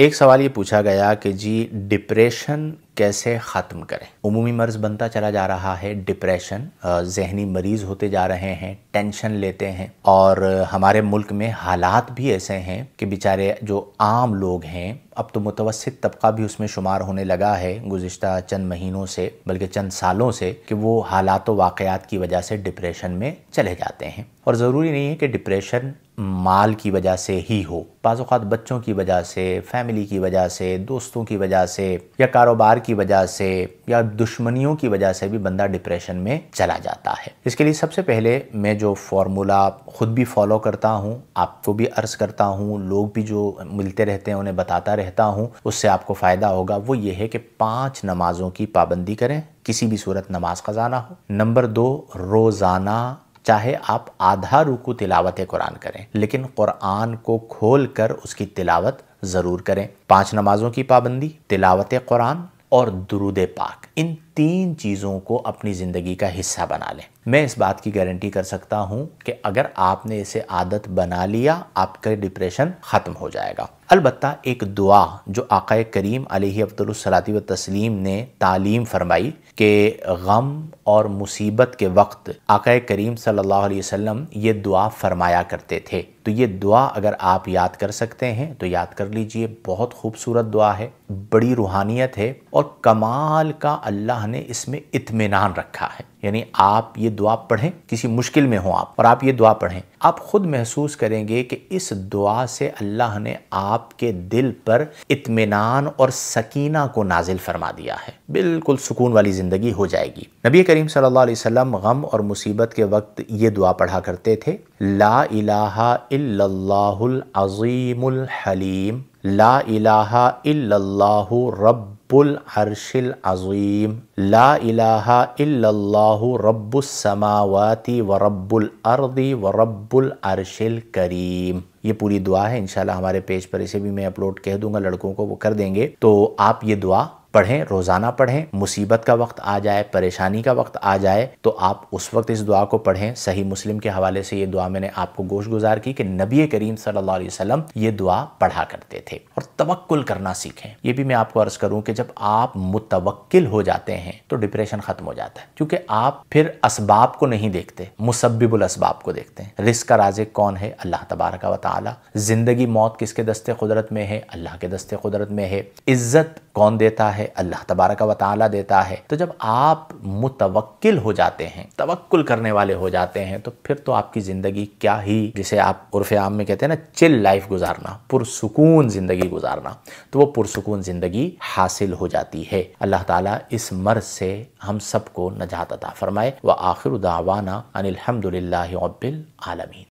एक सवाल ये पूछा गया कि जी डिप्रेशन कैसे ख़त्म करें उमूमी मर्ज़ बनता चला जा रहा है डिप्रेशन जहनी मरीज़ होते जा रहे हैं टेंशन लेते हैं और हमारे मुल्क में हालात भी ऐसे हैं कि बेचारे जो आम लोग हैं अब तो मुतवसित तबका भी उसमें शुमार होने लगा है गुज्त चंद महीनों से बल्कि चंद सालों से कि वो हालात वाक़ात की वजह से डिप्रेशन में चले जाते हैं और ज़रूरी नहीं है कि डिप्रेशन माल की वजह से ही हो बाज़ात बच्चों की वजह से फैमिली की वजह से दोस्तों की वजह से या कारोबार की वजह से या दुश्मनियों की वजह से भी बंदा डिप्रेशन में चला जाता है इसके लिए सबसे पहले मैं जो फार्मूला ख़ुद भी फॉलो करता हूँ आपको भी अर्ज़ करता हूँ लोग भी जो मिलते रहते हैं उन्हें बताता रहता हूँ उससे आपको फ़ायदा होगा वो ये है कि पाँच नमाज़ों की पाबंदी करें किसी भी सूरत नमाज का जाना हो नंबर दो रोज़ाना चाहे आप आधा रुकू तिलावत कुरान करें लेकिन कुरान को खोल कर उसकी तिलावत ज़रूर करें पांच नमाजों की पाबंदी तिलावत कुरान और दरूद पाक इन तीन चीज़ों को अपनी ज़िंदगी का हिस्सा बना लें मैं इस बात की गारंटी कर सकता हूं कि अगर आपने इसे आदत बना लिया आपका डिप्रेशन ख़त्म हो जाएगा अलबत् एक दुआ जो आकाए करीम अब्दुलसलाती व तस्लीम ने तालीम फरमाई कि गम और मुसीबत के वक्त आकाए करीम सल्लल्लाहु अलैहि वसल्लम ये दुआ फरमाया करते थे तो ये दुआ अगर आप याद कर सकते हैं तो याद कर लीजिए बहुत खूबसूरत दुआ है बड़ी रूहानियत है और कमाल का अल्लाह ने इसमें इतमान रखा है यानी आप ये दुआ पढ़ें किसी मुश्किल में हो आप और आप ये दुआ पढ़ें आप खुद महसूस करेंगे कि इस दुआ से अल्लाह ने आपके दिल पर इतमान और सकीना को नाजिल फरमा दिया है बिल्कुल सुकून वाली ज़िंदगी हो जाएगी नबी करीम सल्लल्लाहु अलैहि वसल्लम गम और मुसीबत के वक्त ये दुआ पढ़ा करते थे ला इलाहा इल्लल्लाहुल अजीमुल हलीम ला इलाहा इल्लल्लाहु रब्बुल अर्शिल अज़ीम ला इलाहा इल्लल्लाहु रब्बुस समावाति व रब्बुल अर्दी व रब्बुल अर्शिल करीम ये पूरी दुआ है इंशाल्लाह हमारे पेज पर इसे भी मैं अपलोड कह दूंगा लड़कों को वो कर देंगे तो आप ये दुआ पढ़ें रोज़ाना पढ़ें मुसीबत का वक्त आ जाए परेशानी का वक्त आ जाए तो आप उस वक्त इस दुआ को पढ़ें सही मुस्लिम के हवाले से ये दुआ मैंने आपको गोश गुजार की कि नबी करीम सल्लल्लाहु अलैहि वसल्लम ये दुआ पढ़ा करते थे और तवक्ल करना सीखें ये भी मैं आपको अर्ज़ करूँ कि जब आप मुतवक्ल हो जाते हैं तो डिप्रेशन ख़त्म हो जाता है क्योंकि आप फिर इसबाब को नहीं देखते मुसब्बिबुल इसबाब को देखते हैं रिस्क का राज कौन है अल्लाह तबारक व ताली ज़िंदगी मौत किसके दस्ते कुदरत में है अल्लाह के दस्ते कुदरत में है इज़्ज़त कौन देता है है अल्लाह तबारक व ताली देता है तो जब आप मुतवक्ल हो जाते हैं तवक्ल करने वाले हो जाते हैं तो फिर तो आपकी ज़िंदगी क्या ही जिसे आप उर्फ आम में कहते हैं ना चिल लाइफ गुजारना पुरसकून ज़िंदगी गुजारना तो वो पुरसकून ज़िंदगी हासिल हो जाती है अल्लाह ताला इस मर्ज से हम सबको नजात अता फरमाए व आखिर दावाना अनिलहमदिल्ला आलमीन